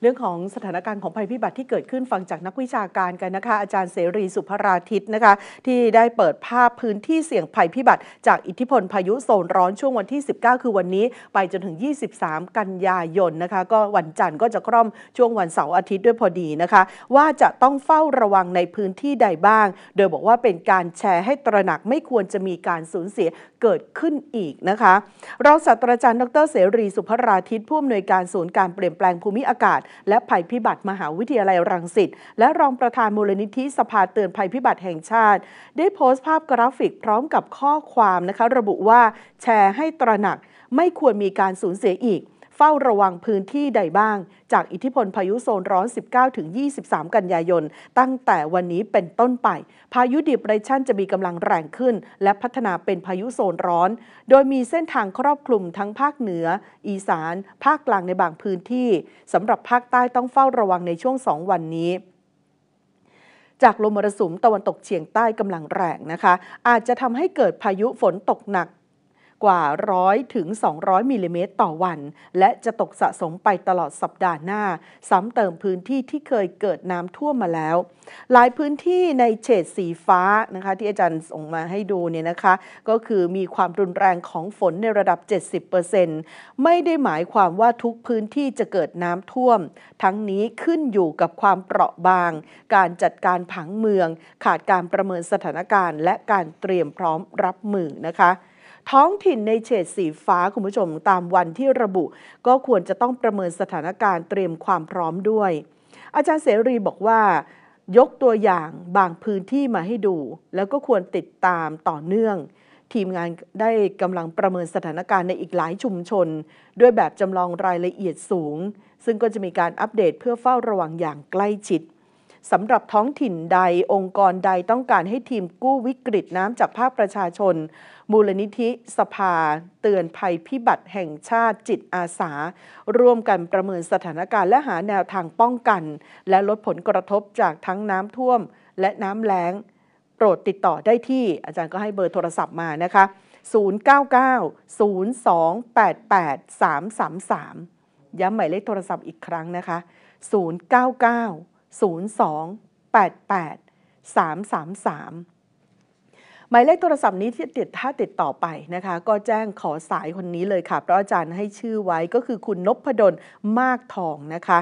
เรื่องของสถานการณ์ของภัยพิบัติที่เกิดขึ้นฟังจากนักวิชาการกันนะคะอาจารย์เสรีสุภราทิตนะคะที่ได้เปิดภาพพื้นที่เสี่ยงภัยพิบัติ จากอิทธิพลพายุโซนร้อนช่วงวันที่ 19 คือวันนี้ ไปจนถึง 23 กันยายนนะคะก็วันจันทร์ก็จะคร่อมช่วงวันเสาร์อาทิตย์ด้วยพอดีนะคะว่าจะต้องเฝ้าระวังในพื้นที่ใดบ้าง โดยบอกว่าเป็นการแชร์ให้ตระหนักไม่ควรจะมีการสูญเสียเกิดขึ้นอีกนะคะรองศาสตราจารย์ดรเสรีสุภราทิตผู้อำนวยการศูนย์การเปลี่ยนแปลงภูมิอากาศและภัยพิบัติ มหาวิทยาลัยรังสิตและรองประธานมูลนิธิสภาเตือนภัยพิบัติแห่งชาติ ได้โพสต์ภาพกราฟิกพร้อมกับข้อความนะคะระบุว่าแชร์ให้ตระหนักไม่ควรมีการสูญเสียอีกเฝ้าระวังพื้นที่ใดบ้าง จากอิทธิพลพายุโซนร้อน 19-23 กันยายน ตั้งแต่วันนี้เป็นต้นไป พายุดิบไรชันจะมีกำลังแรงขึ้น และพัฒนาเป็นพายุโซนร้อน โดยมีเส้นทางครอบคลุมทั้งภาคเหนือ อีสาน ภาคกลางในบางพื้นที่สำหรับภาคใต้ต้องเฝ้าระวังในช่วง 2 วันนี้ จากลมมรสุมตะวันตกเฉียงใต้กำลังแรงนะคะ อาจจะทำให้เกิดพายุฝนตกหนักกว่า 100ถึง200 มิลลิเมตรต่อวัน และจะตกสะสมไปตลอดสัปดาห์หน้าซ้ำเติมพื้นที่ที่เคยเกิดน้ำท่วมมาแล้ว หลายพื้นที่ในเฉดสีฟ้านะคะที่อาจารย์ส่งมาให้ดูเนี่ยนะคะ ก็คือมีความรุนแรงของฝนในระดับ 70%ไม่ได้หมายความว่าทุกพื้นที่จะเกิดน้ำท่วม ทั้งนี้ขึ้นอยู่กับความเปราะบาง การจัดการผังเมือง ขาดการประเมินสถานการณ์ และการเตรียมพร้อมรับมือนะคะท้องถิ่นในเฉดสีฟ้าคุณผู้ชมตามวันที่ระบุก็ควรจะต้องประเมินสถานการณ์เตรียมความพร้อมด้วย อาจารย์เสรีบอกว่า ยกตัวอย่างบางพื้นที่มาให้ดู แล้วก็ควรติดตามต่อเนื่อง ทีมงานได้กำลังประเมินสถานการณ์ในอีกหลายชุมชน ด้วยแบบจำลองรายละเอียดสูง ซึ่งก็จะมีการอัปเดตเพื่อเฝ้าระวังอย่างใกล้ชิดสำหรับท้องถิ่นใดองค์กรใดต้องการให้ทีมกู้วิกฤตน้ำจากภาคประชาชน มูลนิธิสภา เตือนภัยพิบัติแห่งชาติจิตอาสาร่วมกันประเมินสถานการณ์และหาแนวทางป้องกัน และลดผลกระทบจากทั้งน้ำท่วมและน้ำแล้ง โปรดติดต่อได้ที่ อาจารย์ก็ให้เบอร์โทรศัพท์มานะคะ 099 0288 333 ย้ำหมายเลขโทรศัพท์อีกครั้งนะคะ 099 0288 333 หมายเลขโทรศัพท์นี้ที่ติดถ้าติดต่อไปนะคะ ก็แจ้งขอสายคนนี้เลยค่ะ เพราะอาจารย์ให้ชื่อไว้ก็คือคุณนพดลมากทองนะคะ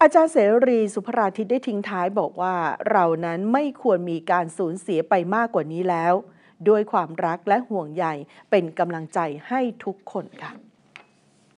อาจารย์เสรีสุภราทิตได้ทิ้งท้ายบอกว่า เรานั้นไม่ควรมีการสูญเสียไปมากกว่านี้แล้ว ด้วยความรักและห่วงใยเป็นกำลังใจให้ทุกคนค่ะ